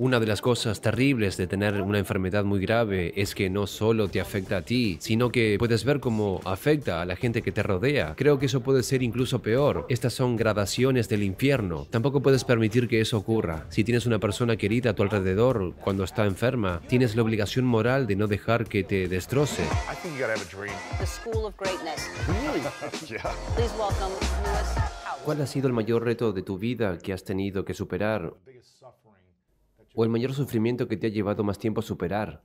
Una de las cosas terribles de tener una enfermedad muy grave es que no solo te afecta a ti, sino que puedes ver cómo afecta a la gente que te rodea. Creo que eso puede ser incluso peor. Estas son gradaciones del infierno. Tampoco puedes permitir que eso ocurra. Si tienes una persona querida a tu alrededor cuando está enferma, tienes la obligación moral de no dejar que te destroce. ¿Cuál ha sido el mayor reto de tu vida que has tenido que superar? o el mayor sufrimiento que te ha llevado más tiempo a superar.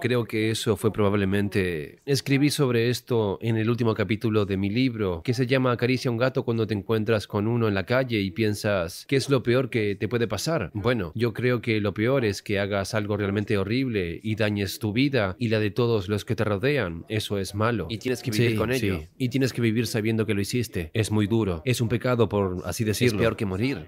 Creo que eso fue probablemente... Escribí sobre esto en el último capítulo de mi libro, que se llama Acaricia un gato cuando te encuentras con uno en la calle y piensas, ¿qué es lo peor que te puede pasar? Bueno, yo creo que lo peor es que hagas algo realmente horrible y dañes tu vida y la de todos los que te rodean. Eso es malo. Y tienes que vivir con ello. Y tienes que vivir sabiendo que lo hiciste. Es muy duro. Es un pecado, por así decirlo. Es peor que morir.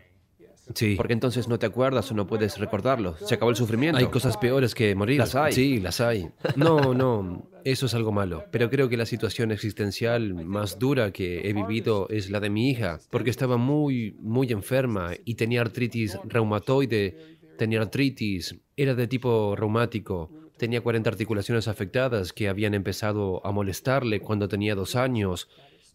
Sí. Porque entonces no te acuerdas o no puedes recordarlo. Se acabó el sufrimiento. Hay cosas peores que morir. Las hay. Sí, las hay. No, no, eso es algo malo. Pero creo que la situación existencial más dura que he vivido es la de mi hija, porque estaba muy, muy enferma y tenía artritis reumatoide, tenía artritis, era de tipo reumático. Tenía 40 articulaciones afectadas que habían empezado a molestarle cuando tenía dos años,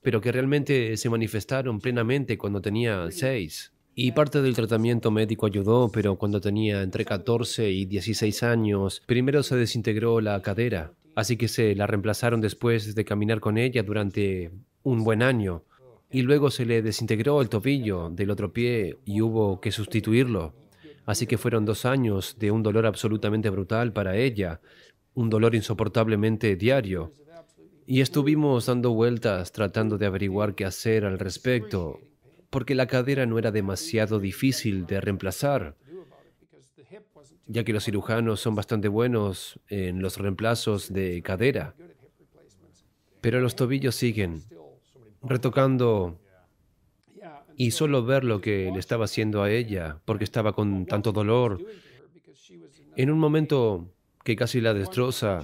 pero que realmente se manifestaron plenamente cuando tenía seis. Y parte del tratamiento médico ayudó, pero cuando tenía entre 14 y 16 años, primero se desintegró la cadera, así que se la reemplazaron después de caminar con ella durante un buen año. Y luego se le desintegró el tobillo del otro pie y hubo que sustituirlo. Así que fueron dos años de un dolor absolutamente brutal para ella, un dolor insoportablemente diario. Y estuvimos dando vueltas tratando de averiguar qué hacer al respecto, porque la cadera no era demasiado difícil de reemplazar, ya que los cirujanos son bastante buenos en los reemplazos de cadera. Pero los tobillos siguen retocando y solo ver lo que le estaba haciendo a ella, porque estaba con tanto dolor, en un momento que casi la destroza,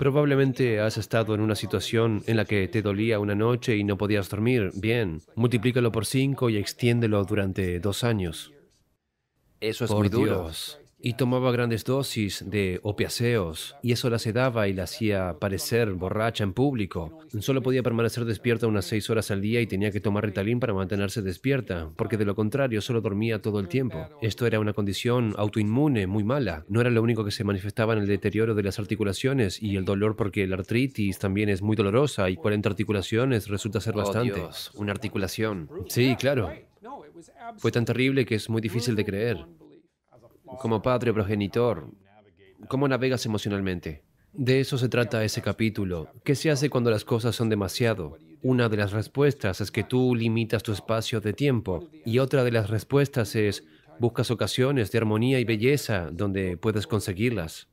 Probablemente has estado en una situación en la que te dolía una noche y no podías dormir. Bien, multiplícalo por cinco y extiéndelo durante dos años. Eso es por muy duro. Dios y tomaba grandes dosis de opiaceos y eso la sedaba y la hacía parecer borracha en público. Solo podía permanecer despierta unas seis horas al día y tenía que tomar Ritalin para mantenerse despierta, porque de lo contrario solo dormía todo el tiempo. Esto era una condición autoinmune muy mala. No era lo único que se manifestaba en el deterioro de las articulaciones y el dolor porque la artritis también es muy dolorosa y 40 articulaciones resulta ser oh, bastante. una articulación. Sí, claro. Fue tan terrible que es muy difícil de creer como padre o progenitor, cómo navegas emocionalmente. De eso se trata ese capítulo. ¿Qué se hace cuando las cosas son demasiado? Una de las respuestas es que tú limitas tu espacio de tiempo y otra de las respuestas es buscas ocasiones de armonía y belleza donde puedes conseguirlas.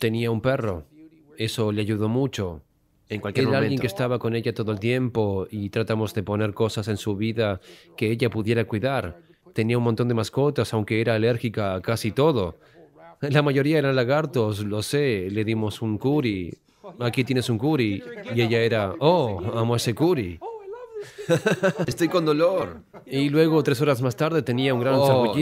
Tenía un perro. Eso le ayudó mucho. En cualquier Era alguien que estaba con ella todo el tiempo y tratamos de poner cosas en su vida que ella pudiera cuidar tenía un montón de mascotas, aunque era alérgica a casi todo. La mayoría eran lagartos, lo sé, le dimos un curry. Aquí tienes un curry. Y ella era, oh, amo ese curry. Estoy con dolor. Y luego, tres horas más tarde, tenía un gran oh,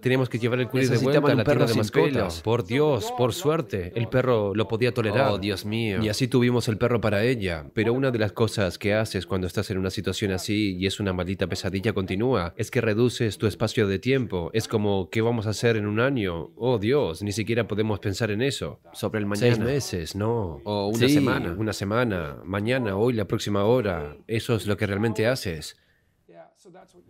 Teníamos que llevar el culis de vuelta a perro de mascotas. Por Dios, por suerte, el perro lo podía tolerar. Oh, Dios mío. Y así tuvimos el perro para ella. Pero una de las cosas que haces cuando estás en una situación así y es una maldita pesadilla continua es que reduces tu espacio de tiempo. Es como, ¿qué vamos a hacer en un año? Oh, Dios, ni siquiera podemos pensar en eso. Sobre el mañana. Seis meses, no. O una semana. Una semana, mañana, hoy, la próxima hora. Eso es lo que realmente haces.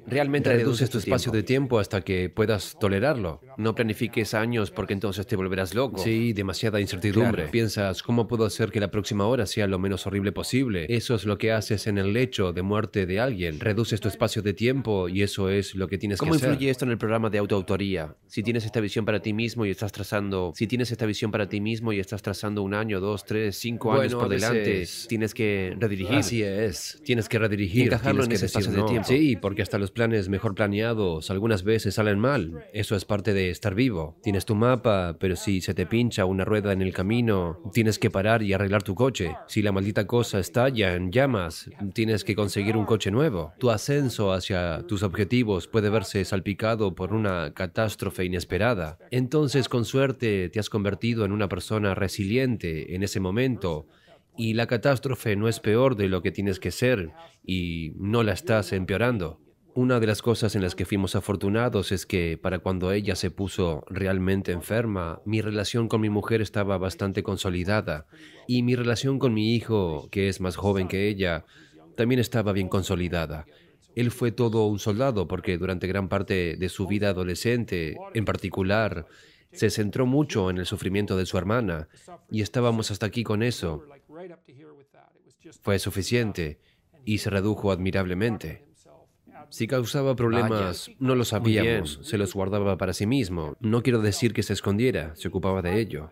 Realmente reduces tu espacio de tiempo hasta que puedas tolerarlo. No planifiques años porque entonces te volverás loco. Sí, demasiada incertidumbre. Piensas, ¿cómo puedo hacer que la próxima hora sea lo menos horrible posible? Eso es lo que haces en el lecho de muerte de alguien. Reduces tu espacio de tiempo y eso es lo que tienes que hacer. ¿Cómo influye esto en el programa de autoautoría? Si tienes esta visión para ti mismo y estás trazando, si tienes esta visión para ti mismo y estás trazando un año, dos, tres, cinco años por delante, tienes que redirigir. Así es. Tienes que redirigir. Encajarlo en ese espacio de tiempo. Sí, por porque hasta los planes mejor planeados algunas veces salen mal. Eso es parte de estar vivo. Tienes tu mapa, pero si se te pincha una rueda en el camino, tienes que parar y arreglar tu coche. Si la maldita cosa estalla en llamas, tienes que conseguir un coche nuevo. Tu ascenso hacia tus objetivos puede verse salpicado por una catástrofe inesperada. Entonces, con suerte, te has convertido en una persona resiliente en ese momento y la catástrofe no es peor de lo que tienes que ser y no la estás empeorando. Una de las cosas en las que fuimos afortunados es que para cuando ella se puso realmente enferma, mi relación con mi mujer estaba bastante consolidada y mi relación con mi hijo, que es más joven que ella, también estaba bien consolidada. Él fue todo un soldado porque durante gran parte de su vida adolescente, en particular, se centró mucho en el sufrimiento de su hermana y estábamos hasta aquí con eso. Fue suficiente y se redujo admirablemente. Si causaba problemas, no lo sabíamos, se los guardaba para sí mismo. No quiero decir que se escondiera, se ocupaba de ello.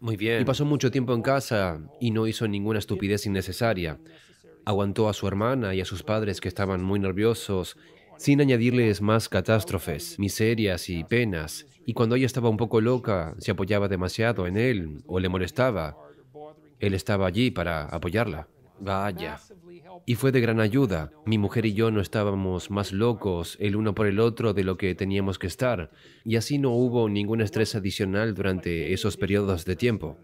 Muy bien. Y pasó mucho tiempo en casa y no hizo ninguna estupidez innecesaria. Aguantó a su hermana y a sus padres que estaban muy nerviosos, sin añadirles más catástrofes, miserias y penas. Y cuando ella estaba un poco loca, se apoyaba demasiado en él o le molestaba. Él estaba allí para apoyarla. Vaya. Y fue de gran ayuda. Mi mujer y yo no estábamos más locos el uno por el otro de lo que teníamos que estar. Y así no hubo ningún estrés adicional durante esos periodos de tiempo.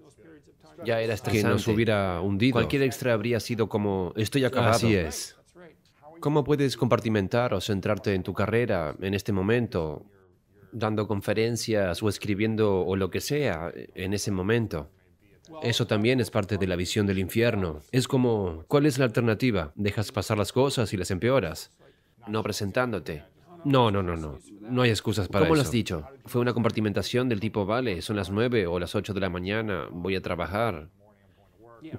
Ya era estrés Que nos hubiera hundido. Cualquier extra habría sido como, estoy acabado. Así es. ¿Cómo puedes compartimentar o centrarte en tu carrera en este momento, dando conferencias o escribiendo o lo que sea en ese momento? Eso también es parte de la visión del infierno. Es como, ¿cuál es la alternativa? ¿Dejas pasar las cosas y las empeoras? No presentándote. No, no, no, no. No hay excusas para eso. ¿Cómo lo has dicho? Fue una compartimentación del tipo, vale, son las nueve o las 8 de la mañana, voy a trabajar.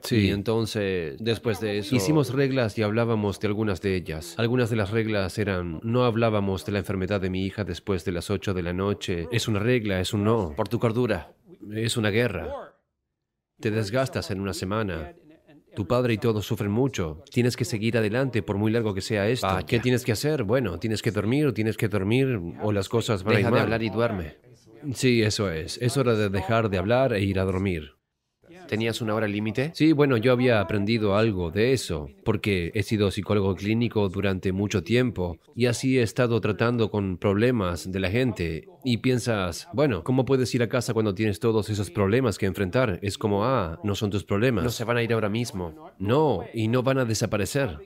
Sí, entonces, después de eso... Hicimos reglas y hablábamos de algunas de ellas. Algunas de las reglas eran, no hablábamos de la enfermedad de mi hija después de las 8 de la noche. Es una regla, es un no. Por tu cordura. Es una guerra. Te desgastas en una semana. Tu padre y todos sufren mucho. Tienes que seguir adelante por muy largo que sea esto. ¿Qué tienes que hacer? Bueno, tienes que dormir, tienes que dormir o las cosas van a ir mal. Deja de hablar y duerme. Sí, eso es. Es hora de dejar de hablar e ir a dormir. ¿Tenías una hora límite? Sí, bueno, yo había aprendido algo de eso, porque he sido psicólogo clínico durante mucho tiempo y así he estado tratando con problemas de la gente. Y piensas, bueno, ¿cómo puedes ir a casa cuando tienes todos esos problemas que enfrentar? Es como, ah, no son tus problemas. No se van a ir ahora mismo. No, y no van a desaparecer.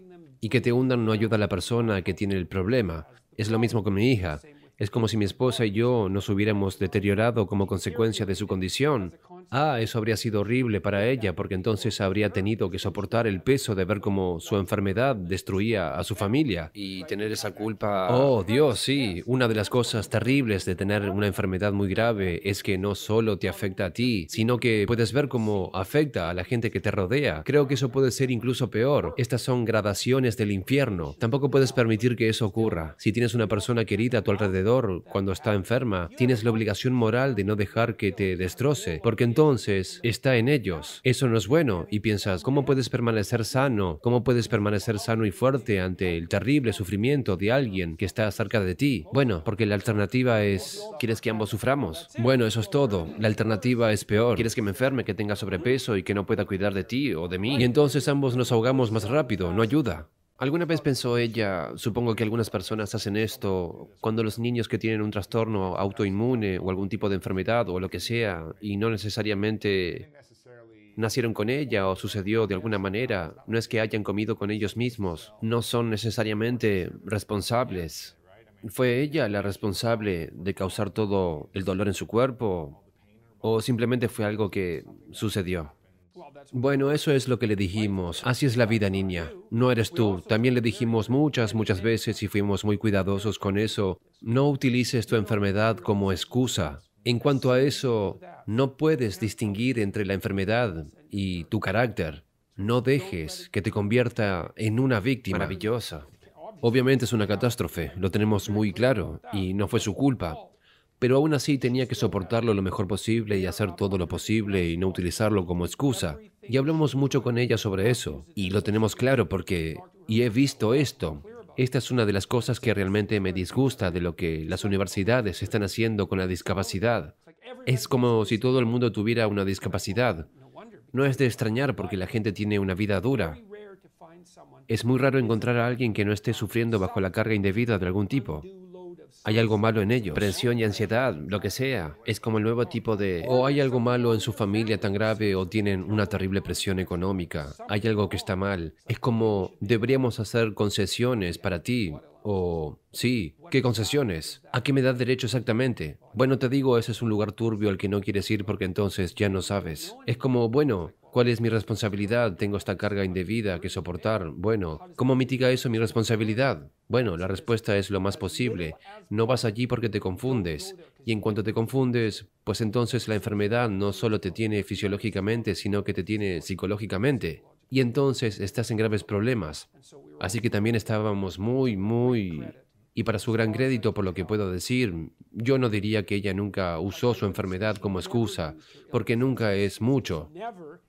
Y que te hundan no ayuda a la persona que tiene el problema. Es lo mismo con mi hija. Es como si mi esposa y yo nos hubiéramos deteriorado como consecuencia de su condición Ah, eso habría sido horrible para ella, porque entonces habría tenido que soportar el peso de ver cómo su enfermedad destruía a su familia. Y tener esa culpa... Oh, Dios, sí. Una de las cosas terribles de tener una enfermedad muy grave es que no solo te afecta a ti, sino que puedes ver cómo afecta a la gente que te rodea. Creo que eso puede ser incluso peor. Estas son gradaciones del infierno. Tampoco puedes permitir que eso ocurra. Si tienes una persona querida a tu alrededor cuando está enferma, tienes la obligación moral de no dejar que te destroce, porque entonces está en ellos. Eso no es bueno. Y piensas, ¿cómo puedes permanecer sano? ¿Cómo puedes permanecer sano y fuerte ante el terrible sufrimiento de alguien que está cerca de ti? Bueno, porque la alternativa es, ¿quieres que ambos suframos? Bueno, eso es todo. La alternativa es peor. ¿Quieres que me enferme, que tenga sobrepeso y que no pueda cuidar de ti o de mí? Y entonces ambos nos ahogamos más rápido. No ayuda. ¿Alguna vez pensó ella, supongo que algunas personas hacen esto, cuando los niños que tienen un trastorno autoinmune o algún tipo de enfermedad o lo que sea, y no necesariamente nacieron con ella o sucedió de alguna manera, no es que hayan comido con ellos mismos, no son necesariamente responsables. ¿Fue ella la responsable de causar todo el dolor en su cuerpo o simplemente fue algo que sucedió? Bueno, eso es lo que le dijimos. Así es la vida, niña. No eres tú. También le dijimos muchas, muchas veces y fuimos muy cuidadosos con eso. No utilices tu enfermedad como excusa. En cuanto a eso, no puedes distinguir entre la enfermedad y tu carácter. No dejes que te convierta en una víctima. Maravillosa. Obviamente es una catástrofe, lo tenemos muy claro, y no fue su culpa, pero aún así tenía que soportarlo lo mejor posible y hacer todo lo posible y no utilizarlo como excusa. Y hablamos mucho con ella sobre eso, y lo tenemos claro porque, y he visto esto, esta es una de las cosas que realmente me disgusta de lo que las universidades están haciendo con la discapacidad. Es como si todo el mundo tuviera una discapacidad. No es de extrañar porque la gente tiene una vida dura. Es muy raro encontrar a alguien que no esté sufriendo bajo la carga indebida de algún tipo. Hay algo malo en ellos. Presión y ansiedad, lo que sea. Es como el nuevo tipo de... O hay algo malo en su familia tan grave o tienen una terrible presión económica. Hay algo que está mal. Es como deberíamos hacer concesiones para ti. O sí, ¿qué concesiones? ¿A qué me da derecho exactamente? Bueno, te digo, ese es un lugar turbio al que no quieres ir porque entonces ya no sabes. Es como, bueno, ¿Cuál es mi responsabilidad? Tengo esta carga indebida que soportar. Bueno, ¿cómo mitiga eso mi responsabilidad? Bueno, la respuesta es lo más posible. No vas allí porque te confundes. Y en cuanto te confundes, pues entonces la enfermedad no solo te tiene fisiológicamente, sino que te tiene psicológicamente. Y entonces estás en graves problemas. Así que también estábamos muy, muy y para su gran crédito, por lo que puedo decir, yo no diría que ella nunca usó su enfermedad como excusa, porque nunca es mucho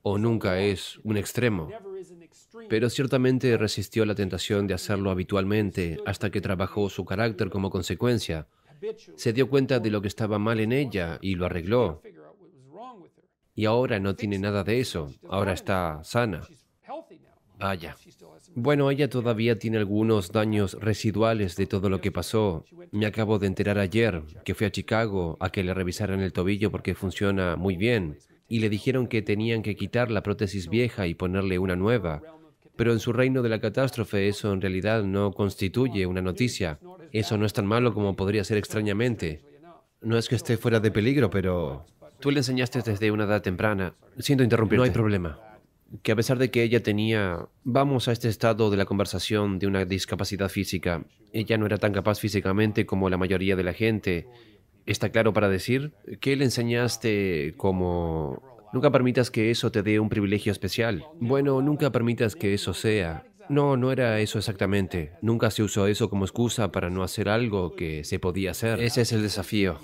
o nunca es un extremo. Pero ciertamente resistió la tentación de hacerlo habitualmente hasta que trabajó su carácter como consecuencia. Se dio cuenta de lo que estaba mal en ella y lo arregló. Y ahora no tiene nada de eso, ahora está sana. Vaya, bueno, ella todavía tiene algunos daños residuales de todo lo que pasó. Me acabo de enterar ayer que fui a Chicago a que le revisaran el tobillo porque funciona muy bien y le dijeron que tenían que quitar la prótesis vieja y ponerle una nueva. Pero en su reino de la catástrofe eso en realidad no constituye una noticia. Eso no es tan malo como podría ser extrañamente. No es que esté fuera de peligro, pero... Tú le enseñaste desde una edad temprana. Siento interrumpirte. No hay problema que a pesar de que ella tenía, vamos a este estado de la conversación de una discapacidad física, ella no era tan capaz físicamente como la mayoría de la gente. Está claro para decir que le enseñaste como... Nunca permitas que eso te dé un privilegio especial. Bueno, nunca permitas que eso sea no, no era eso exactamente. Nunca se usó eso como excusa para no hacer algo que se podía hacer. Ese es el desafío.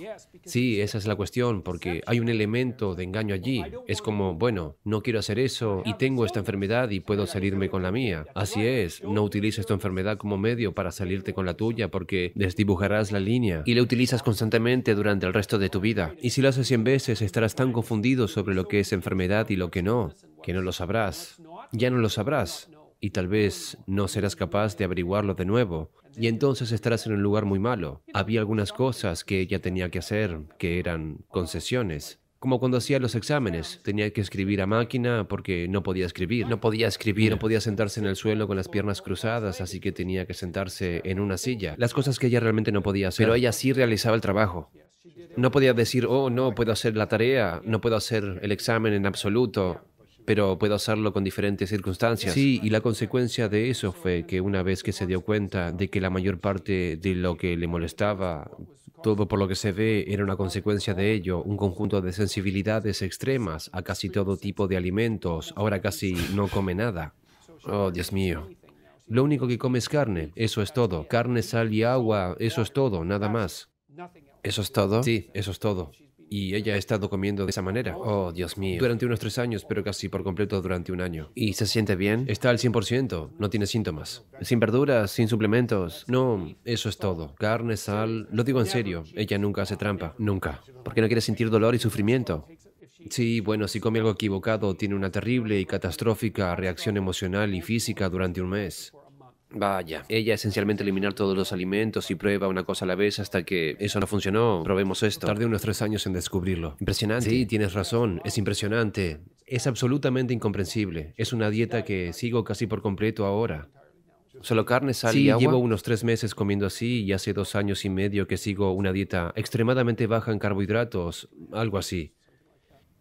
Sí, esa es la cuestión, porque hay un elemento de engaño allí. Es como, bueno, no quiero hacer eso y tengo esta enfermedad y puedo salirme con la mía. Así es, no utilices tu enfermedad como medio para salirte con la tuya porque desdibujarás la línea y la utilizas constantemente durante el resto de tu vida. Y si lo haces 100 veces estarás tan confundido sobre lo que es enfermedad y lo que no, que no lo sabrás. Ya no lo sabrás y tal vez no serás capaz de averiguarlo de nuevo. Y entonces estarás en un lugar muy malo. Había algunas cosas que ella tenía que hacer, que eran concesiones. Como cuando hacía los exámenes, tenía que escribir a máquina porque no podía escribir, no podía escribir, no podía sentarse en el suelo con las piernas cruzadas, así que tenía que sentarse en una silla. Las cosas que ella realmente no podía hacer, pero ella sí realizaba el trabajo. No podía decir, oh, no puedo hacer la tarea, no puedo hacer el examen en absoluto pero puedo hacerlo con diferentes circunstancias. Sí, y la consecuencia de eso fue que una vez que se dio cuenta de que la mayor parte de lo que le molestaba, todo por lo que se ve, era una consecuencia de ello, un conjunto de sensibilidades extremas a casi todo tipo de alimentos, ahora casi no come nada. Oh, Dios mío. Lo único que come es carne, eso es todo. Carne, sal y agua, eso es todo, nada más. ¿Eso es todo? Sí, eso es todo y ella ha estado comiendo de esa manera. Oh, Dios mío. Durante unos tres años, pero casi por completo durante un año. ¿Y se siente bien? Está al 100%, no tiene síntomas. ¿Sin verduras? ¿Sin suplementos? No, eso es todo. Carne, sal, lo digo en serio, ella nunca hace trampa, nunca. Porque no quiere sentir dolor y sufrimiento. Sí, bueno, si come algo equivocado, tiene una terrible y catastrófica reacción emocional y física durante un mes. Vaya. Ella esencialmente eliminar todos los alimentos y prueba una cosa a la vez hasta que eso no funcionó. Probemos esto. Tardé unos tres años en descubrirlo. Impresionante. Sí, tienes razón. Es impresionante. Es absolutamente incomprensible. Es una dieta que sigo casi por completo ahora. ¿Solo carne, sal y agua? llevo unos tres meses comiendo así y hace dos años y medio que sigo una dieta extremadamente baja en carbohidratos, algo así.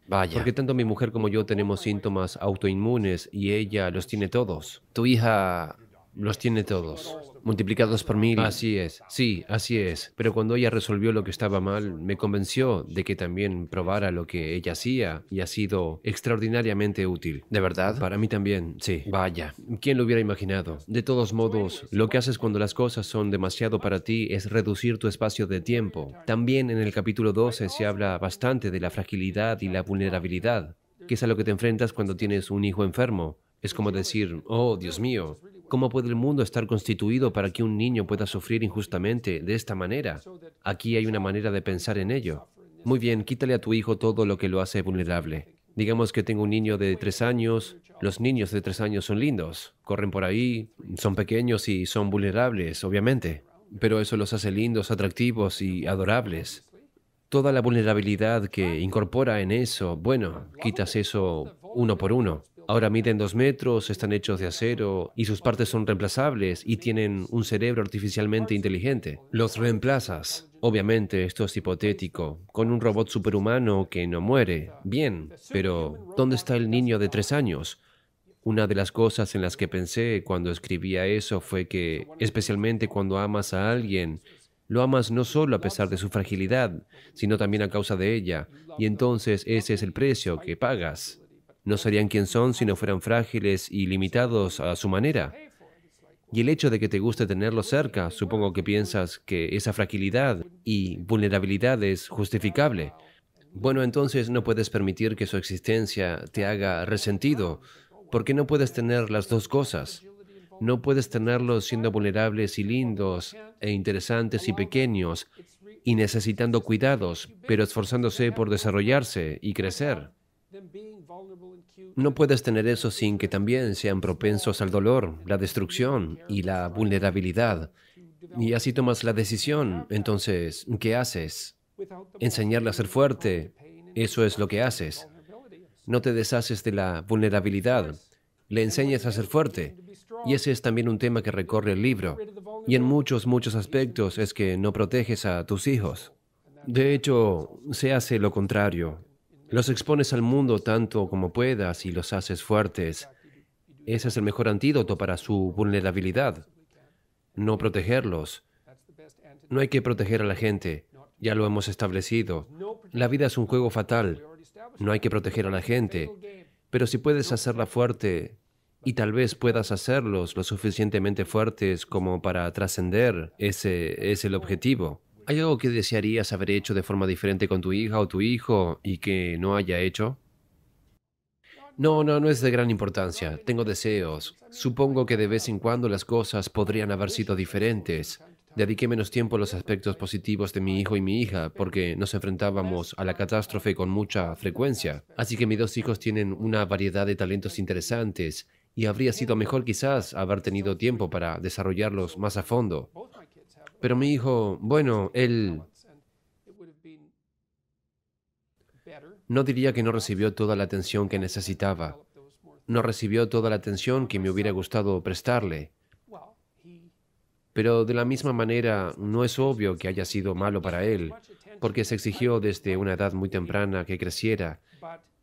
Vaya. Porque tanto mi mujer como yo tenemos síntomas autoinmunes y ella los tiene todos. Tu hija los tiene todos. Multiplicados por mil. Así es, sí, así es. Pero cuando ella resolvió lo que estaba mal, me convenció de que también probara lo que ella hacía y ha sido extraordinariamente útil. ¿De verdad? Para mí también, sí. Vaya, ¿quién lo hubiera imaginado? De todos modos, lo que haces cuando las cosas son demasiado para ti es reducir tu espacio de tiempo. También en el capítulo 12 se habla bastante de la fragilidad y la vulnerabilidad, que es a lo que te enfrentas cuando tienes un hijo enfermo. Es como decir, oh, Dios mío, ¿Cómo puede el mundo estar constituido para que un niño pueda sufrir injustamente de esta manera? Aquí hay una manera de pensar en ello. Muy bien, quítale a tu hijo todo lo que lo hace vulnerable. Digamos que tengo un niño de tres años. Los niños de tres años son lindos, corren por ahí, son pequeños y son vulnerables, obviamente. Pero eso los hace lindos, atractivos y adorables. Toda la vulnerabilidad que incorpora en eso, bueno, quitas eso uno por uno. Ahora miden dos metros, están hechos de acero y sus partes son reemplazables y tienen un cerebro artificialmente inteligente. Los reemplazas. Obviamente esto es hipotético, con un robot superhumano que no muere. Bien, pero ¿dónde está el niño de tres años? Una de las cosas en las que pensé cuando escribía eso fue que, especialmente cuando amas a alguien, lo amas no solo a pesar de su fragilidad, sino también a causa de ella, y entonces ese es el precio que pagas no serían quien son si no fueran frágiles y limitados a su manera. Y el hecho de que te guste tenerlos cerca, supongo que piensas que esa fragilidad y vulnerabilidad es justificable. Bueno, entonces no puedes permitir que su existencia te haga resentido, porque no puedes tener las dos cosas. No puedes tenerlos siendo vulnerables y lindos, e interesantes y pequeños, y necesitando cuidados, pero esforzándose por desarrollarse y crecer. No puedes tener eso sin que también sean propensos al dolor, la destrucción y la vulnerabilidad. Y así tomas la decisión. Entonces, ¿qué haces? Enseñarle a ser fuerte. Eso es lo que haces. No te deshaces de la vulnerabilidad. Le enseñas a ser fuerte. Y ese es también un tema que recorre el libro. Y en muchos, muchos aspectos es que no proteges a tus hijos. De hecho, se hace lo contrario. Los expones al mundo tanto como puedas y los haces fuertes. Ese es el mejor antídoto para su vulnerabilidad. No protegerlos. No hay que proteger a la gente. Ya lo hemos establecido. La vida es un juego fatal. No hay que proteger a la gente. Pero si puedes hacerla fuerte, y tal vez puedas hacerlos lo suficientemente fuertes como para trascender, ese es el objetivo. ¿Hay algo que desearías haber hecho de forma diferente con tu hija o tu hijo y que no haya hecho? No, no, no es de gran importancia. Tengo deseos. Supongo que de vez en cuando las cosas podrían haber sido diferentes. Dediqué menos tiempo a los aspectos positivos de mi hijo y mi hija porque nos enfrentábamos a la catástrofe con mucha frecuencia. Así que mis dos hijos tienen una variedad de talentos interesantes y habría sido mejor quizás haber tenido tiempo para desarrollarlos más a fondo. Pero mi hijo, bueno, él no diría que no recibió toda la atención que necesitaba. No recibió toda la atención que me hubiera gustado prestarle. Pero de la misma manera, no es obvio que haya sido malo para él, porque se exigió desde una edad muy temprana que creciera,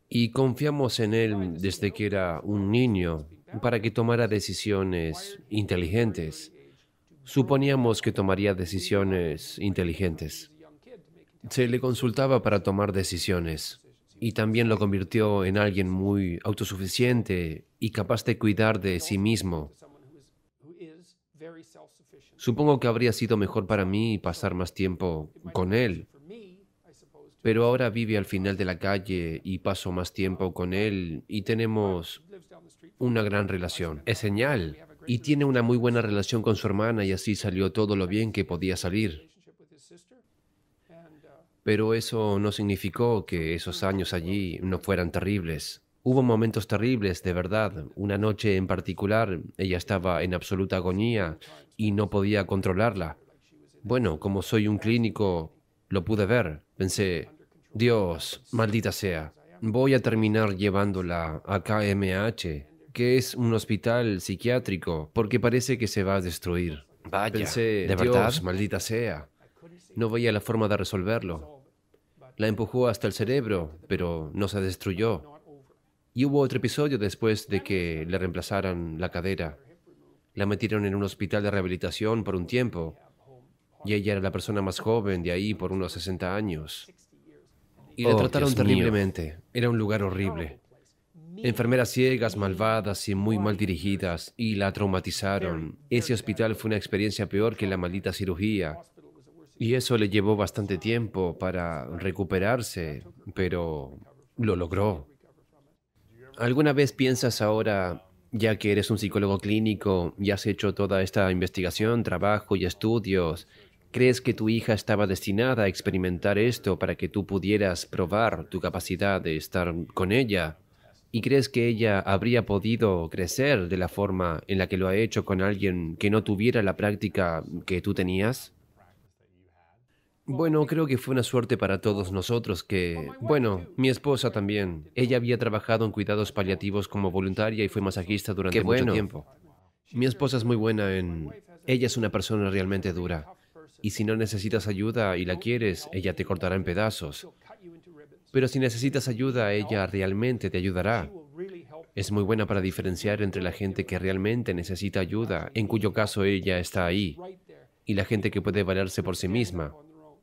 y confiamos en él desde que era un niño para que tomara decisiones inteligentes. Suponíamos que tomaría decisiones inteligentes. Se le consultaba para tomar decisiones y también lo convirtió en alguien muy autosuficiente y capaz de cuidar de sí mismo. Supongo que habría sido mejor para mí pasar más tiempo con él, pero ahora vive al final de la calle y paso más tiempo con él y tenemos una gran relación. Es señal y tiene una muy buena relación con su hermana y así salió todo lo bien que podía salir. Pero eso no significó que esos años allí no fueran terribles. Hubo momentos terribles, de verdad. Una noche en particular, ella estaba en absoluta agonía y no podía controlarla. Bueno, como soy un clínico, lo pude ver. Pensé, Dios, maldita sea, voy a terminar llevándola a KMH que es un hospital psiquiátrico porque parece que se va a destruir. Vaya, ¿de verdad? maldita sea. No veía la forma de resolverlo. La empujó hasta el cerebro, pero no se destruyó. Y hubo otro episodio después de que le reemplazaran la cadera. La metieron en un hospital de rehabilitación por un tiempo. Y ella era la persona más joven de ahí por unos 60 años. Y la oh, trataron terriblemente. Era un lugar horrible. Enfermeras ciegas, malvadas y muy mal dirigidas, y la traumatizaron. Ese hospital fue una experiencia peor que la maldita cirugía. Y eso le llevó bastante tiempo para recuperarse, pero lo logró. ¿Alguna vez piensas ahora, ya que eres un psicólogo clínico y has hecho toda esta investigación, trabajo y estudios, ¿Crees que tu hija estaba destinada a experimentar esto para que tú pudieras probar tu capacidad de estar con ella? ¿Y crees que ella habría podido crecer de la forma en la que lo ha hecho con alguien que no tuviera la práctica que tú tenías? Bueno, creo que fue una suerte para todos nosotros que... Bueno, mi esposa también. Ella había trabajado en cuidados paliativos como voluntaria y fue masajista durante bueno. mucho tiempo. Mi esposa es muy buena en... Ella es una persona realmente dura. Y si no necesitas ayuda y la quieres, ella te cortará en pedazos. Pero si necesitas ayuda, ella realmente te ayudará. Es muy buena para diferenciar entre la gente que realmente necesita ayuda, en cuyo caso ella está ahí, y la gente que puede valerse por sí misma.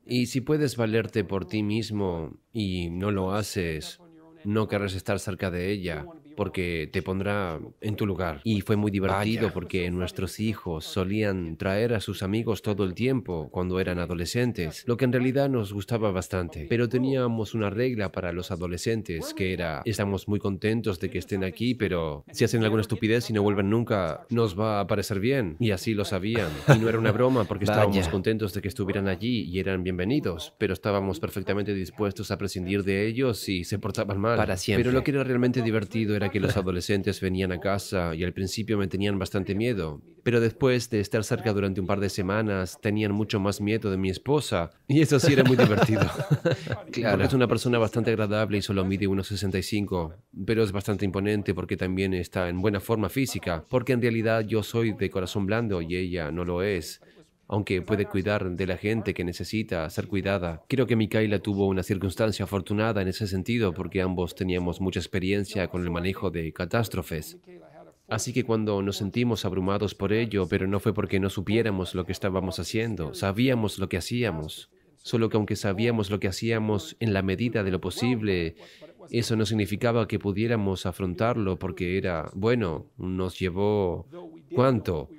Y si puedes valerte por ti mismo y no lo haces, no querrás estar cerca de ella porque te pondrá en tu lugar. Y fue muy divertido porque nuestros hijos solían traer a sus amigos todo el tiempo cuando eran adolescentes, lo que en realidad nos gustaba bastante. Pero teníamos una regla para los adolescentes que era, estamos muy contentos de que estén aquí, pero si hacen alguna estupidez y no vuelven nunca, nos va a parecer bien. Y así lo sabían. Y no era una broma porque estábamos contentos de que estuvieran allí y eran bienvenidos, pero estábamos perfectamente dispuestos a prescindir de ellos si se portaban mal. Para siempre. Pero lo que era realmente divertido era que los adolescentes venían a casa y al principio me tenían bastante miedo, pero después de estar cerca durante un par de semanas tenían mucho más miedo de mi esposa y eso sí era muy divertido. claro, es una persona bastante agradable y solo mide unos 65, pero es bastante imponente porque también está en buena forma física, porque en realidad yo soy de corazón blando y ella no lo es aunque puede cuidar de la gente que necesita ser cuidada. Creo que Micaela tuvo una circunstancia afortunada en ese sentido porque ambos teníamos mucha experiencia con el manejo de catástrofes. Así que cuando nos sentimos abrumados por ello, pero no fue porque no supiéramos lo que estábamos haciendo, sabíamos lo que hacíamos. Solo que aunque sabíamos lo que hacíamos en la medida de lo posible, eso no significaba que pudiéramos afrontarlo porque era, bueno, nos llevó cuánto,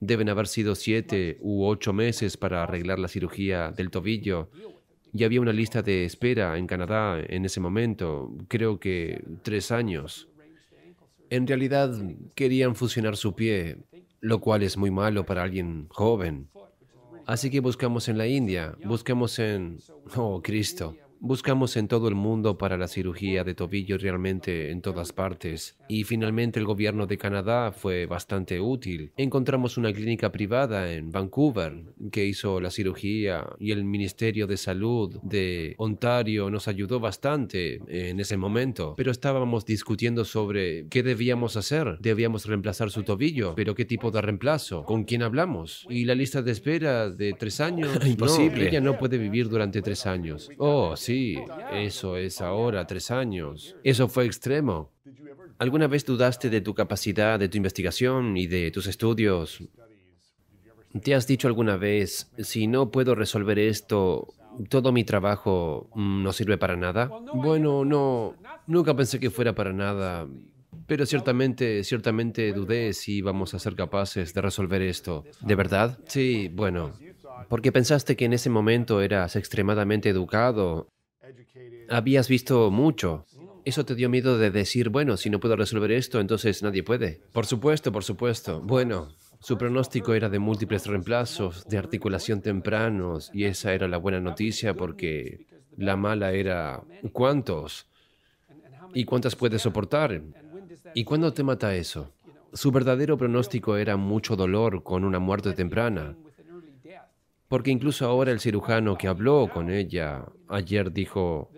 Deben haber sido siete u ocho meses para arreglar la cirugía del tobillo. Y había una lista de espera en Canadá en ese momento, creo que tres años. En realidad querían fusionar su pie, lo cual es muy malo para alguien joven. Así que buscamos en la India, buscamos en... Oh, Cristo. Buscamos en todo el mundo para la cirugía de tobillo realmente en todas partes. Y finalmente el gobierno de Canadá fue bastante útil. Encontramos una clínica privada en Vancouver que hizo la cirugía y el Ministerio de Salud de Ontario nos ayudó bastante en ese momento. Pero estábamos discutiendo sobre qué debíamos hacer. Debíamos reemplazar su tobillo, pero qué tipo de reemplazo, con quién hablamos. Y la lista de espera de tres años. Imposible. ella no puede vivir durante tres años. Oh, Sí, eso es ahora, tres años. Eso fue extremo. ¿Alguna vez dudaste de tu capacidad, de tu investigación y de tus estudios? ¿Te has dicho alguna vez, si no puedo resolver esto, todo mi trabajo mm, no sirve para nada? Bueno, no, nunca pensé que fuera para nada, pero ciertamente, ciertamente dudé si íbamos a ser capaces de resolver esto. ¿De verdad? Sí, bueno, porque pensaste que en ese momento eras extremadamente educado habías visto mucho. Eso te dio miedo de decir, bueno, si no puedo resolver esto, entonces nadie puede. Por supuesto, por supuesto. Bueno, su pronóstico era de múltiples reemplazos, de articulación tempranos, y esa era la buena noticia porque la mala era cuántos y cuántas puedes soportar. ¿Y cuándo te mata eso? Su verdadero pronóstico era mucho dolor con una muerte temprana porque incluso ahora el cirujano que habló con ella ayer dijo,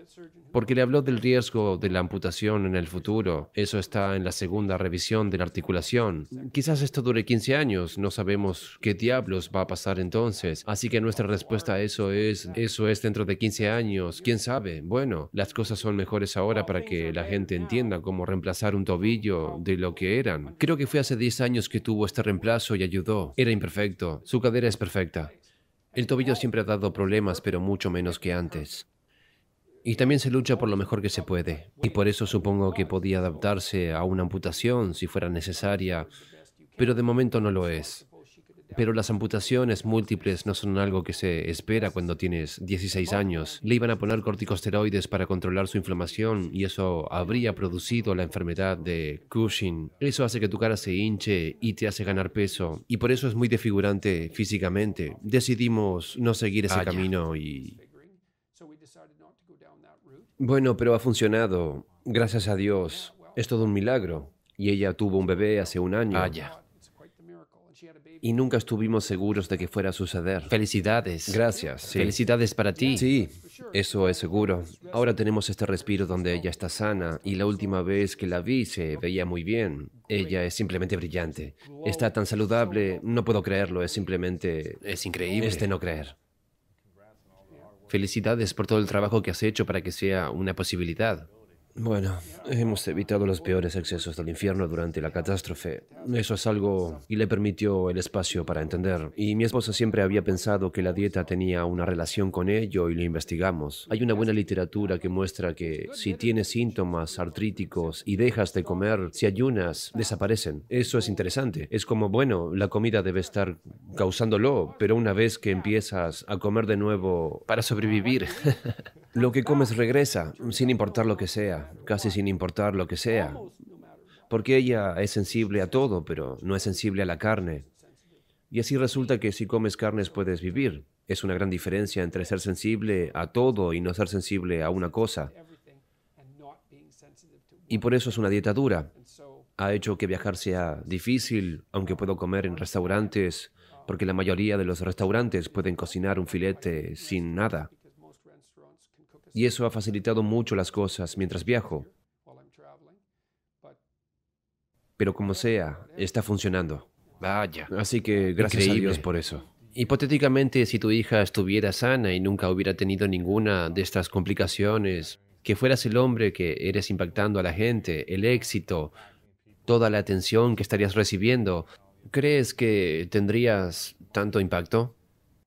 porque le habló del riesgo de la amputación en el futuro, eso está en la segunda revisión de la articulación. Quizás esto dure 15 años, no sabemos qué diablos va a pasar entonces, así que nuestra respuesta a eso es, eso es dentro de 15 años, quién sabe. Bueno, las cosas son mejores ahora para que la gente entienda cómo reemplazar un tobillo de lo que eran. Creo que fue hace 10 años que tuvo este reemplazo y ayudó. Era imperfecto, su cadera es perfecta. El tobillo siempre ha dado problemas, pero mucho menos que antes. Y también se lucha por lo mejor que se puede. Y por eso supongo que podía adaptarse a una amputación si fuera necesaria, pero de momento no lo es. Pero las amputaciones múltiples no son algo que se espera cuando tienes 16 años. Le iban a poner corticosteroides para controlar su inflamación y eso habría producido la enfermedad de Cushing. Eso hace que tu cara se hinche y te hace ganar peso y por eso es muy defigurante físicamente. Decidimos no seguir ese ah, camino y... Bueno, pero ha funcionado. Gracias a Dios. Es todo un milagro. Y ella tuvo un bebé hace un año. Ah, y nunca estuvimos seguros de que fuera a suceder. Felicidades. Gracias. Felicidades para ti. Sí, eso es seguro. Ahora tenemos este respiro donde ella está sana y la última vez que la vi se veía muy bien. Ella es simplemente brillante. Está tan saludable, no puedo creerlo, es simplemente... Es increíble. Es de no creer. Felicidades por todo el trabajo que has hecho para que sea una posibilidad. Bueno, hemos evitado los peores excesos del infierno durante la catástrofe. Eso es algo y le permitió el espacio para entender. Y mi esposa siempre había pensado que la dieta tenía una relación con ello y lo investigamos. Hay una buena literatura que muestra que si tienes síntomas artríticos y dejas de comer, si ayunas, desaparecen. Eso es interesante. Es como, bueno, la comida debe estar causándolo, pero una vez que empiezas a comer de nuevo para sobrevivir. Lo que comes regresa, sin importar lo que sea, casi sin importar lo que sea, porque ella es sensible a todo, pero no es sensible a la carne. Y así resulta que si comes carnes puedes vivir. Es una gran diferencia entre ser sensible a todo y no ser sensible a una cosa. Y por eso es una dieta dura. Ha hecho que viajar sea difícil, aunque puedo comer en restaurantes, porque la mayoría de los restaurantes pueden cocinar un filete sin nada y eso ha facilitado mucho las cosas mientras viajo. Pero como sea, está funcionando. Vaya. Así que gracias a Dios por eso. Hipotéticamente, si tu hija estuviera sana y nunca hubiera tenido ninguna de estas complicaciones, que fueras el hombre que eres impactando a la gente, el éxito, toda la atención que estarías recibiendo, ¿crees que tendrías tanto impacto?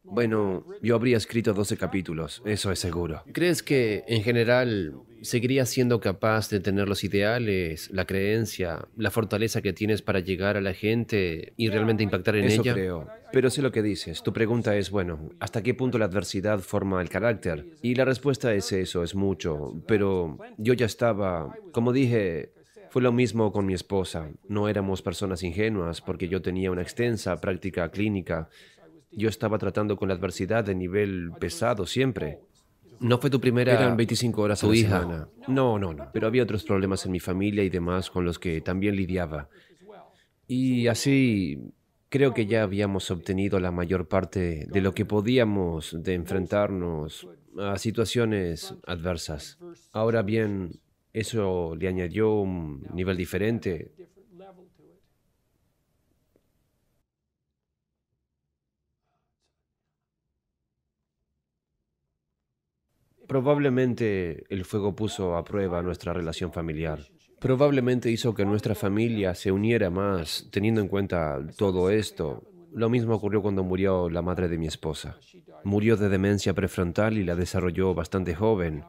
Bueno, yo habría escrito 12 capítulos, eso es seguro. ¿Crees que, en general, seguirías siendo capaz de tener los ideales, la creencia, la fortaleza que tienes para llegar a la gente y realmente impactar en eso creo. Pero sé lo que dices. Tu pregunta es, bueno, ¿hasta qué punto la adversidad forma el carácter? Y la respuesta es eso, es mucho. Pero yo ya estaba, como dije, fue lo mismo con mi esposa. No éramos personas ingenuas porque yo tenía una extensa práctica clínica yo estaba tratando con la adversidad de nivel pesado pues, siempre. No fue tu primera. Eran 25 horas a hija. No, no, no. Pero había otros problemas en mi familia y demás con los que también lidiaba. Y así creo que ya habíamos obtenido la mayor parte de lo que podíamos de enfrentarnos a situaciones adversas. Ahora bien, eso le añadió un nivel diferente Probablemente el fuego puso a prueba nuestra relación familiar. Probablemente hizo que nuestra familia se uniera más, teniendo en cuenta todo esto. Lo mismo ocurrió cuando murió la madre de mi esposa. Murió de demencia prefrontal y la desarrolló bastante joven.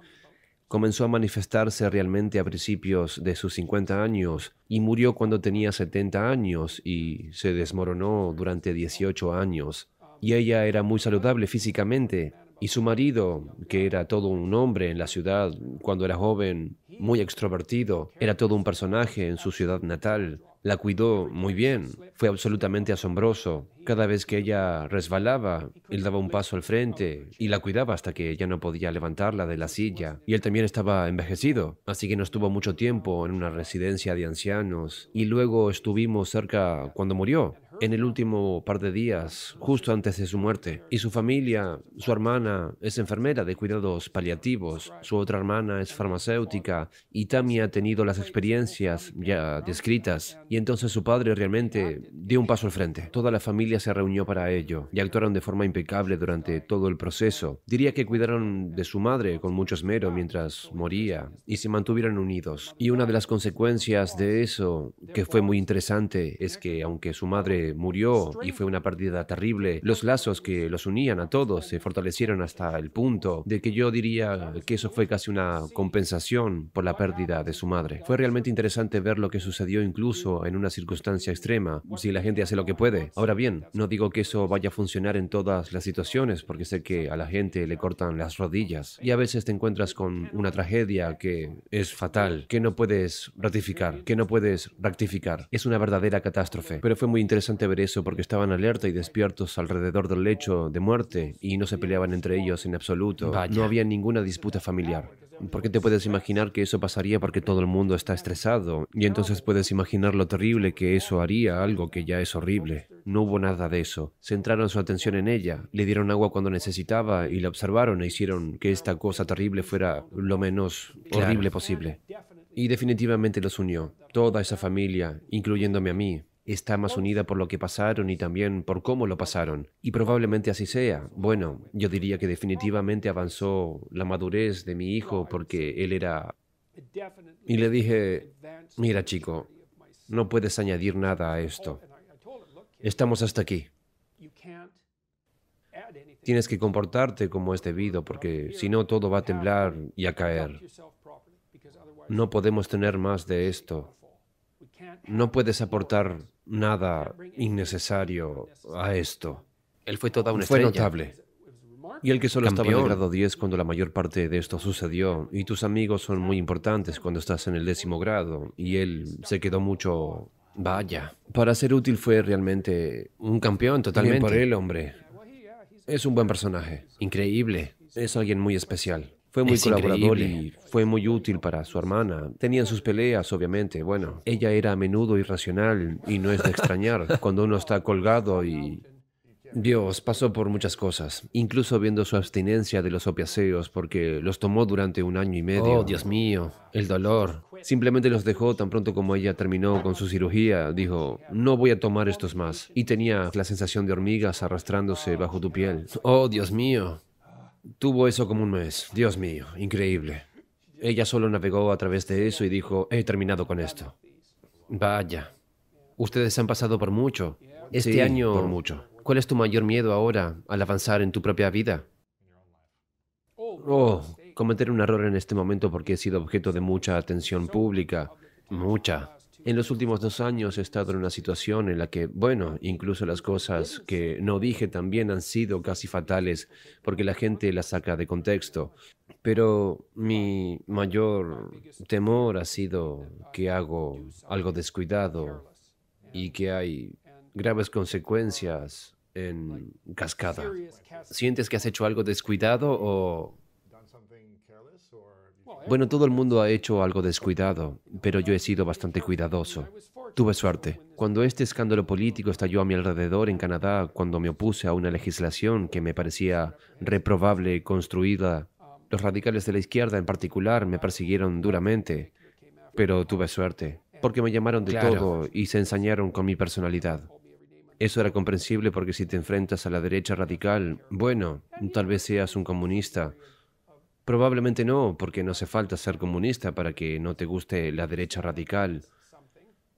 Comenzó a manifestarse realmente a principios de sus 50 años y murió cuando tenía 70 años y se desmoronó durante 18 años. Y ella era muy saludable físicamente, y su marido, que era todo un hombre en la ciudad cuando era joven, muy extrovertido, era todo un personaje en su ciudad natal, la cuidó muy bien, fue absolutamente asombroso. Cada vez que ella resbalaba, él daba un paso al frente y la cuidaba hasta que ella no podía levantarla de la silla. Y él también estaba envejecido, así que no estuvo mucho tiempo en una residencia de ancianos y luego estuvimos cerca cuando murió en el último par de días, justo antes de su muerte. Y su familia, su hermana es enfermera de cuidados paliativos, su otra hermana es farmacéutica y Tammy ha tenido las experiencias ya descritas. Y entonces su padre realmente dio un paso al frente. Toda la familia se reunió para ello y actuaron de forma impecable durante todo el proceso. Diría que cuidaron de su madre con mucho esmero mientras moría y se mantuvieron unidos. Y una de las consecuencias de eso, que fue muy interesante, es que aunque su madre murió y fue una pérdida terrible, los lazos que los unían a todos se fortalecieron hasta el punto de que yo diría que eso fue casi una compensación por la pérdida de su madre. Fue realmente interesante ver lo que sucedió incluso en una circunstancia extrema, si la gente hace lo que puede. Ahora bien, no digo que eso vaya a funcionar en todas las situaciones, porque sé que a la gente le cortan las rodillas y a veces te encuentras con una tragedia que es fatal, que no puedes ratificar, que no puedes rectificar. Es una verdadera catástrofe, pero fue muy interesante ver eso porque estaban alerta y despiertos alrededor del lecho de muerte y no se peleaban entre ellos en absoluto. No había ninguna disputa familiar. ¿Por qué te puedes imaginar que eso pasaría porque todo el mundo está estresado? Y entonces puedes imaginar lo terrible que eso haría, algo que ya es horrible. No hubo nada de eso. Centraron su atención en ella, le dieron agua cuando necesitaba y la observaron e hicieron que esta cosa terrible fuera lo menos horrible posible. Y definitivamente los unió, toda esa familia, incluyéndome a mí está más unida por lo que pasaron y también por cómo lo pasaron. Y probablemente así sea. Bueno, yo diría que definitivamente avanzó la madurez de mi hijo porque él era... Y le dije, mira chico, no puedes añadir nada a esto. Estamos hasta aquí. Tienes que comportarte como es debido porque si no todo va a temblar y a caer. No podemos tener más de esto. No puedes aportar nada innecesario a esto. Él fue toda una Fue notable. Y el que solo estaba en el grado 10 cuando la mayor parte de esto sucedió. Y tus amigos son muy importantes cuando estás en el décimo grado. Y él se quedó mucho... Vaya. Para ser útil fue realmente un campeón totalmente. Bien por él, hombre. Es un buen personaje. Increíble. Es alguien muy especial. Fue muy colaborador y fue muy útil para su hermana. Tenían sus peleas, obviamente. Bueno, ella era a menudo irracional y no es de extrañar cuando uno está colgado y Dios pasó por muchas cosas, incluso viendo su abstinencia de los opiaceos, porque los tomó durante un año y medio. Oh, Dios mío, el dolor. Simplemente los dejó tan pronto como ella terminó con su cirugía. Dijo, no voy a tomar estos más. Y tenía la sensación de hormigas arrastrándose bajo tu piel. Oh, Dios mío. Tuvo eso como un mes. Dios mío, increíble. Ella solo navegó a través de eso y dijo, he terminado con esto. Vaya. Ustedes han pasado por mucho. Este año... Por mucho. ¿Cuál es tu mayor miedo ahora al avanzar en tu propia vida? Oh, cometer un error en este momento porque he sido objeto de mucha atención pública. Mucha. En los últimos dos años he estado en una situación en la que, bueno, incluso las cosas que no dije también han sido casi fatales porque la gente las saca de contexto. Pero mi mayor temor ha sido que hago algo descuidado y que hay graves consecuencias en cascada. ¿Sientes que has hecho algo descuidado o bueno, todo el mundo ha hecho algo descuidado, pero yo he sido bastante cuidadoso. Tuve suerte. Cuando este escándalo político estalló a mi alrededor en Canadá, cuando me opuse a una legislación que me parecía reprobable y construida, los radicales de la izquierda en particular me persiguieron duramente, pero tuve suerte, porque me llamaron de todo y se ensañaron con mi personalidad. Eso era comprensible porque si te enfrentas a la derecha radical, bueno, tal vez seas un comunista, Probablemente no, porque no hace falta ser comunista para que no te guste la derecha radical.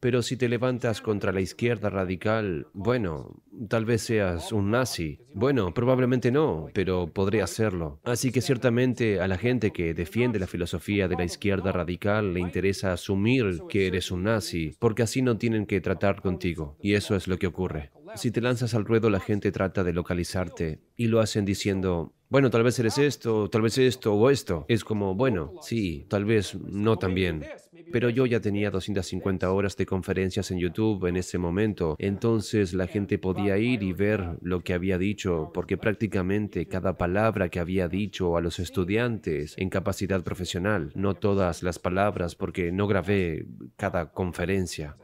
Pero si te levantas contra la izquierda radical, bueno, tal vez seas un nazi. Bueno, probablemente no, pero podría hacerlo. Así que ciertamente a la gente que defiende la filosofía de la izquierda radical le interesa asumir que eres un nazi, porque así no tienen que tratar contigo. Y eso es lo que ocurre. Si te lanzas al ruedo, la gente trata de localizarte y lo hacen diciendo, bueno, tal vez eres esto, tal vez esto o esto. Es como, bueno, sí, tal vez no también. Pero yo ya tenía 250 horas de conferencias en YouTube en ese momento, entonces la gente podía ir y ver lo que había dicho, porque prácticamente cada palabra que había dicho a los estudiantes en capacidad profesional, no todas las palabras porque no grabé cada conferencia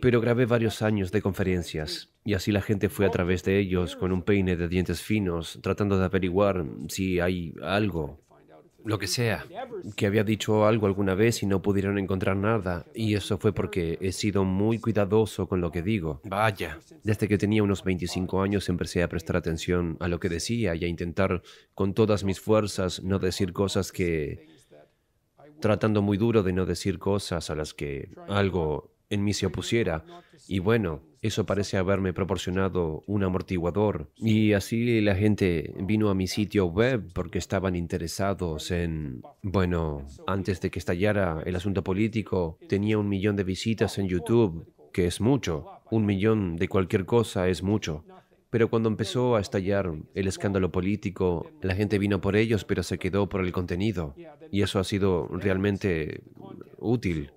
pero grabé varios años de conferencias y así la gente fue a través de ellos con un peine de dientes finos tratando de averiguar si hay algo, lo que sea, que había dicho algo alguna vez y no pudieron encontrar nada y eso fue porque he sido muy cuidadoso con lo que digo. Vaya, desde que tenía unos 25 años empecé a prestar atención a lo que decía y a intentar con todas mis fuerzas no decir cosas que tratando muy duro de no decir cosas a las que algo en mí se opusiera. Y bueno, eso parece haberme proporcionado un amortiguador. Y así la gente vino a mi sitio web porque estaban interesados en... Bueno, antes de que estallara el asunto político, tenía un millón de visitas en YouTube, que es mucho. Un millón de cualquier cosa es mucho. Pero cuando empezó a estallar el escándalo político, la gente vino por ellos, pero se quedó por el contenido. Y eso ha sido realmente útil.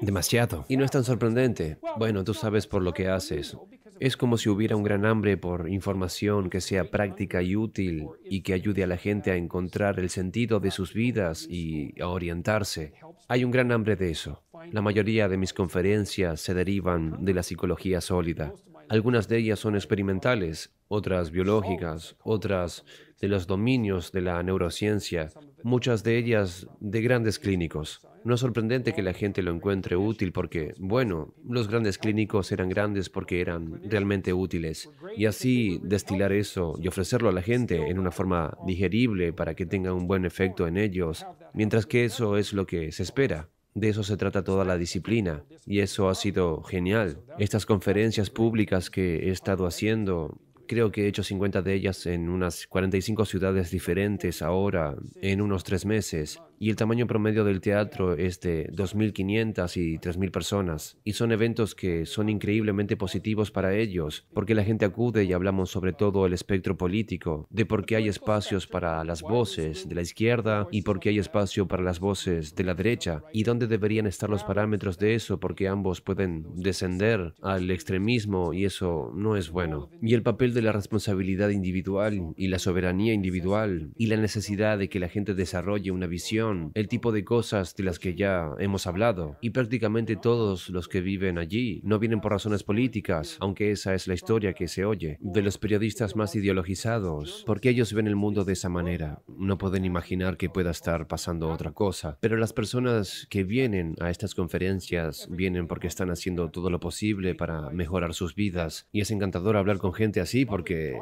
Demasiado. Y no es tan sorprendente. Bueno, tú sabes por lo que haces. Es como si hubiera un gran hambre por información que sea práctica y útil y que ayude a la gente a encontrar el sentido de sus vidas y a orientarse. Hay un gran hambre de eso. La mayoría de mis conferencias se derivan de la psicología sólida. Algunas de ellas son experimentales, otras biológicas, otras de los dominios de la neurociencia, muchas de ellas de grandes clínicos. No es sorprendente que la gente lo encuentre útil porque, bueno, los grandes clínicos eran grandes porque eran realmente útiles. Y así destilar eso y ofrecerlo a la gente en una forma digerible para que tenga un buen efecto en ellos, mientras que eso es lo que se espera. De eso se trata toda la disciplina y eso ha sido genial. Estas conferencias públicas que he estado haciendo Creo que he hecho 50 de ellas en unas 45 ciudades diferentes ahora, en unos tres meses y el tamaño promedio del teatro es de 2.500 y 3.000 personas. Y son eventos que son increíblemente positivos para ellos, porque la gente acude y hablamos sobre todo el espectro político, de por qué hay espacios para las voces de la izquierda y por qué hay espacio para las voces de la derecha, y dónde deberían estar los parámetros de eso, porque ambos pueden descender al extremismo y eso no es bueno. Y el papel de la responsabilidad individual y la soberanía individual y la necesidad de que la gente desarrolle una visión el tipo de cosas de las que ya hemos hablado. Y prácticamente todos los que viven allí no vienen por razones políticas, aunque esa es la historia que se oye, de los periodistas más ideologizados, porque ellos ven el mundo de esa manera. No pueden imaginar que pueda estar pasando otra cosa. Pero las personas que vienen a estas conferencias vienen porque están haciendo todo lo posible para mejorar sus vidas. Y es encantador hablar con gente así porque...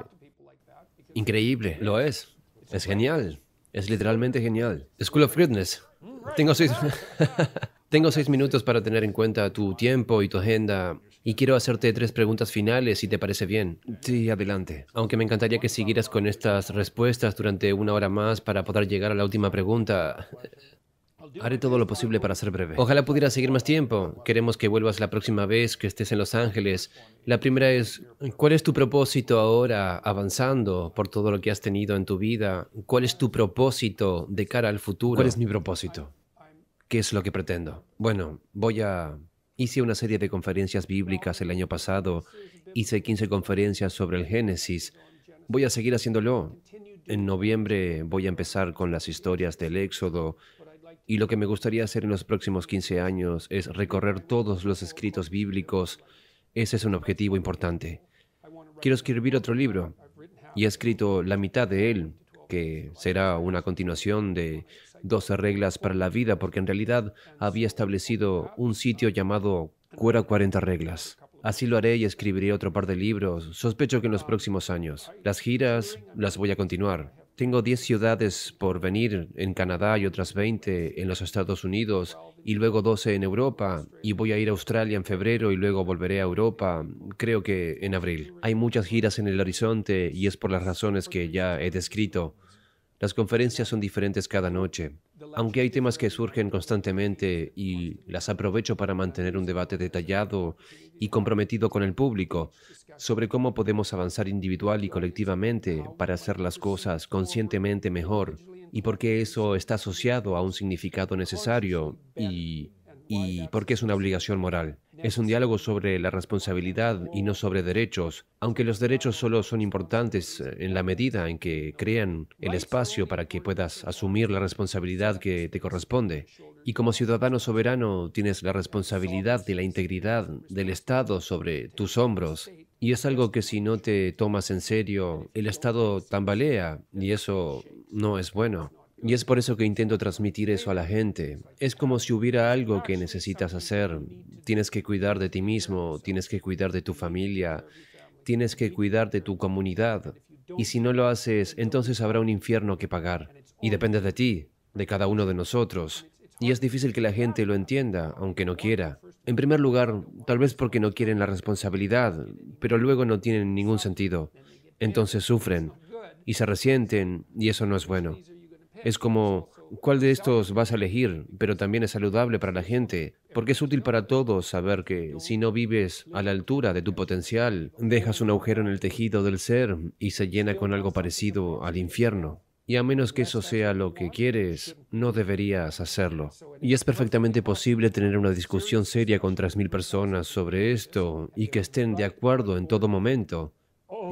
Increíble, lo es. Es genial. Es literalmente genial. School of Fitness. Tengo seis, tengo seis minutos para tener en cuenta tu tiempo y tu agenda. Y quiero hacerte tres preguntas finales, si te parece bien. Sí, adelante. Aunque me encantaría que siguieras con estas respuestas durante una hora más para poder llegar a la última pregunta. Haré todo lo posible para ser breve. Ojalá pudiera seguir más tiempo. Queremos que vuelvas la próxima vez que estés en Los Ángeles. La primera es, ¿cuál es tu propósito ahora avanzando por todo lo que has tenido en tu vida? ¿Cuál es tu propósito de cara al futuro? ¿Cuál es mi propósito? ¿Qué es lo que pretendo? Bueno, voy a... Hice una serie de conferencias bíblicas el año pasado. Hice 15 conferencias sobre el Génesis. Voy a seguir haciéndolo. En noviembre voy a empezar con las historias del Éxodo y lo que me gustaría hacer en los próximos 15 años es recorrer todos los escritos bíblicos. Ese es un objetivo importante. Quiero escribir otro libro y he escrito la mitad de él, que será una continuación de 12 reglas para la vida, porque en realidad había establecido un sitio llamado Cuera 40 Reglas. Así lo haré y escribiré otro par de libros, sospecho que en los próximos años. Las giras las voy a continuar. Tengo 10 ciudades por venir en Canadá y otras 20 en los Estados Unidos y luego 12 en Europa y voy a ir a Australia en febrero y luego volveré a Europa, creo que en abril. Hay muchas giras en el horizonte y es por las razones que ya he descrito. Las conferencias son diferentes cada noche. Aunque hay temas que surgen constantemente y las aprovecho para mantener un debate detallado y comprometido con el público sobre cómo podemos avanzar individual y colectivamente para hacer las cosas conscientemente mejor y por qué eso está asociado a un significado necesario y y porque es una obligación moral. Es un diálogo sobre la responsabilidad y no sobre derechos, aunque los derechos solo son importantes eh, en la medida en que crean el espacio para que puedas asumir la responsabilidad que te corresponde. Y como ciudadano soberano tienes la responsabilidad de la integridad del Estado sobre tus hombros. Y es algo que si no te tomas en serio, el Estado tambalea y eso no es bueno. Y es por eso que intento transmitir eso a la gente. Es como si hubiera algo que necesitas hacer. Tienes que cuidar de ti mismo, tienes que cuidar de tu familia, tienes que cuidar de tu comunidad. Y si no lo haces, entonces habrá un infierno que pagar. Y depende de ti, de cada uno de nosotros. Y es difícil que la gente lo entienda, aunque no quiera. En primer lugar, tal vez porque no quieren la responsabilidad, pero luego no tienen ningún sentido. Entonces sufren y se resienten y eso no es bueno. Es como, ¿cuál de estos vas a elegir? Pero también es saludable para la gente, porque es útil para todos saber que si no vives a la altura de tu potencial, dejas un agujero en el tejido del ser y se llena con algo parecido al infierno. Y a menos que eso sea lo que quieres, no deberías hacerlo. Y es perfectamente posible tener una discusión seria con mil personas sobre esto y que estén de acuerdo en todo momento,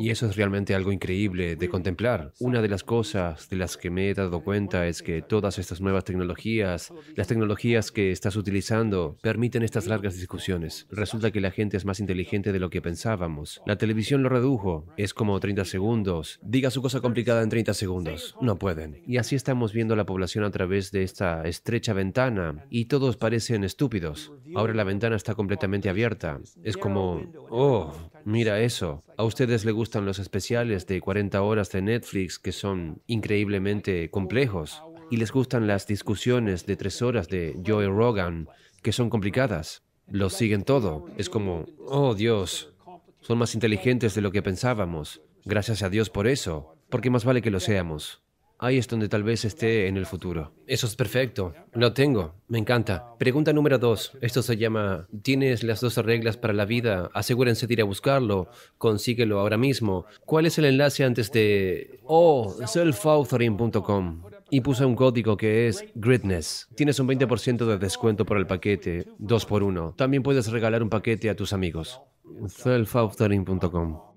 y eso es realmente algo increíble de contemplar. Una de las cosas de las que me he dado cuenta es que todas estas nuevas tecnologías, las tecnologías que estás utilizando, permiten estas largas discusiones. Resulta que la gente es más inteligente de lo que pensábamos. La televisión lo redujo. Es como 30 segundos. Diga su cosa complicada en 30 segundos. No pueden. Y así estamos viendo a la población a través de esta estrecha ventana y todos parecen estúpidos. Ahora la ventana está completamente abierta. Es como, oh, Mira eso, a ustedes les gustan los especiales de 40 horas de Netflix que son increíblemente complejos y les gustan las discusiones de tres horas de Joe Rogan que son complicadas. Los siguen todo. Es como, oh Dios, son más inteligentes de lo que pensábamos. Gracias a Dios por eso, porque más vale que lo seamos. Ahí es donde tal vez esté en el futuro. Eso es perfecto. Lo tengo. Me encanta. Pregunta número dos. Esto se llama, ¿tienes las dos reglas para la vida? Asegúrense de ir a buscarlo. Consíguelo ahora mismo. ¿Cuál es el enlace antes de... Oh, selfauthoring.com y puse un código que es Greatness. Tienes un 20% de descuento por el paquete, dos por uno. También puedes regalar un paquete a tus amigos. selfauthoring.com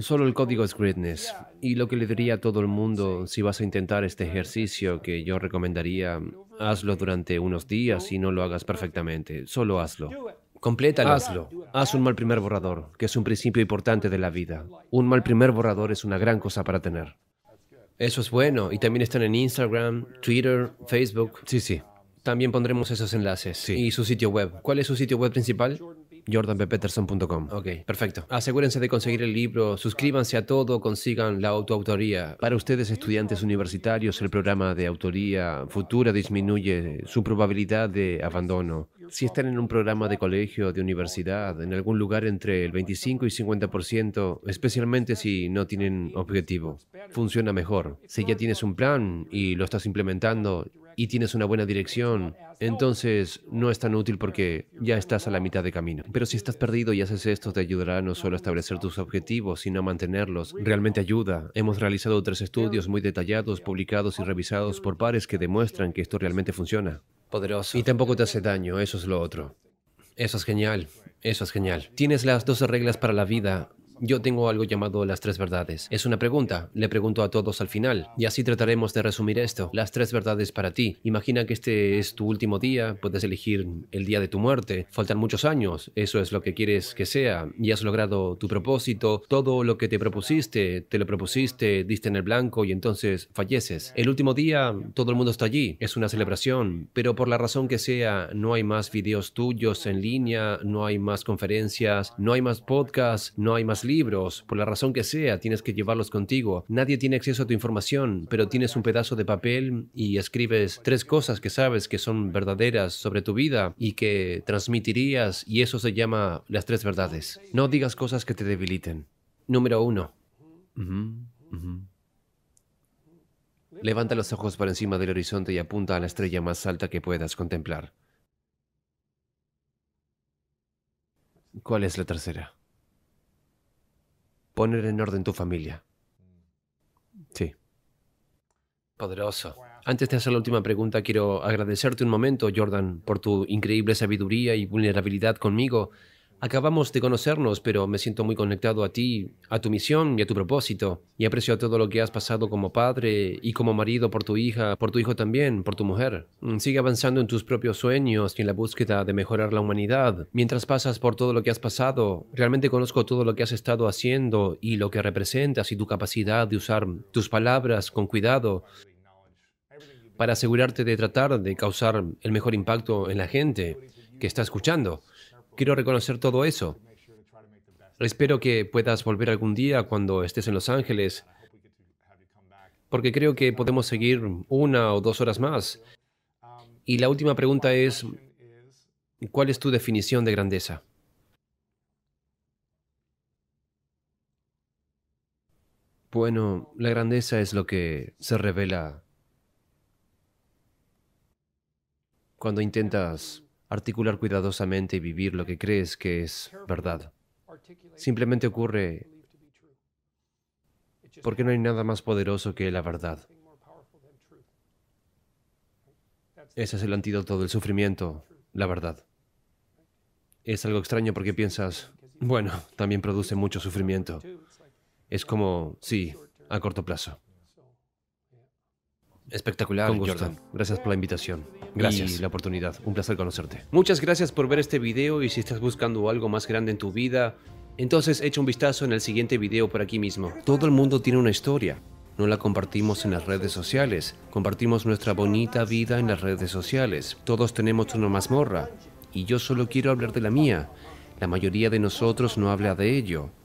Solo el código es greatness. Y lo que le diría a todo el mundo, si vas a intentar este ejercicio que yo recomendaría, hazlo durante unos días y no lo hagas perfectamente. Solo hazlo. Complétalo. Hazlo. Haz un mal primer borrador, que es un principio importante de la vida. Un mal primer borrador es una gran cosa para tener. Eso es bueno. Y también están en Instagram, Twitter, Facebook. Sí, sí. También pondremos esos enlaces. Y su sitio web. ¿Cuál es su sitio web principal? jordanppeterson.com. Ok, perfecto. Asegúrense de conseguir el libro, suscríbanse a todo, consigan la autoautoría. Para ustedes, estudiantes universitarios, el programa de autoría futura disminuye su probabilidad de abandono. Si están en un programa de colegio, de universidad, en algún lugar entre el 25 y 50%, especialmente si no tienen objetivo, funciona mejor. Si ya tienes un plan y lo estás implementando, y tienes una buena dirección, entonces no es tan útil porque ya estás a la mitad de camino. Pero si estás perdido y haces esto, te ayudará no solo a establecer tus objetivos, sino a mantenerlos. Realmente ayuda. Hemos realizado tres estudios muy detallados, publicados y revisados por pares que demuestran que esto realmente funciona. Poderoso. Y tampoco te hace daño, eso es lo otro. Eso es genial. Eso es genial. Tienes las 12 reglas para la vida yo tengo algo llamado las tres verdades. Es una pregunta, le pregunto a todos al final, y así trataremos de resumir esto. Las tres verdades para ti. Imagina que este es tu último día, puedes elegir el día de tu muerte. Faltan muchos años, eso es lo que quieres que sea, y has logrado tu propósito, todo lo que te propusiste, te lo propusiste, diste en el blanco y entonces falleces. El último día, todo el mundo está allí, es una celebración, pero por la razón que sea, no hay más videos tuyos en línea, no hay más conferencias, no hay más podcasts, no hay más libros, por la razón que sea, tienes que llevarlos contigo. Nadie tiene acceso a tu información, pero tienes un pedazo de papel y escribes tres cosas que sabes que son verdaderas sobre tu vida y que transmitirías y eso se llama las tres verdades. No digas cosas que te debiliten. Número uno. Levanta los ojos por encima del horizonte y apunta a la estrella más alta que puedas contemplar. ¿Cuál es la tercera? poner en orden tu familia. Sí. Poderoso. Antes de hacer la última pregunta, quiero agradecerte un momento, Jordan, por tu increíble sabiduría y vulnerabilidad conmigo Acabamos de conocernos, pero me siento muy conectado a ti, a tu misión y a tu propósito, y aprecio todo lo que has pasado como padre y como marido por tu hija, por tu hijo también, por tu mujer. Mm, sigue avanzando en tus propios sueños y en la búsqueda de mejorar la humanidad. Mientras pasas por todo lo que has pasado, realmente conozco todo lo que has estado haciendo y lo que representas y tu capacidad de usar tus palabras con cuidado para asegurarte de tratar de causar el mejor impacto en la gente que está escuchando. Quiero reconocer todo eso. Espero que puedas volver algún día cuando estés en Los Ángeles, porque creo que podemos seguir una o dos horas más. Y la última pregunta es, ¿cuál es tu definición de grandeza? Bueno, la grandeza es lo que se revela cuando intentas articular cuidadosamente y vivir lo que crees que es verdad. Simplemente ocurre porque no hay nada más poderoso que la verdad. Ese es el antídoto del sufrimiento, la verdad. Es algo extraño porque piensas, bueno, también produce mucho sufrimiento. Es como, sí, a corto plazo. Espectacular. Gracias por la invitación. Gracias. Y la oportunidad. Un placer conocerte. Muchas gracias por ver este video y si estás buscando algo más grande en tu vida, entonces echa un vistazo en el siguiente video por aquí mismo. Todo el mundo tiene una historia. No la compartimos en las redes sociales. Compartimos nuestra bonita vida en las redes sociales. Todos tenemos una mazmorra. Y yo solo quiero hablar de la mía. La mayoría de nosotros no habla de ello.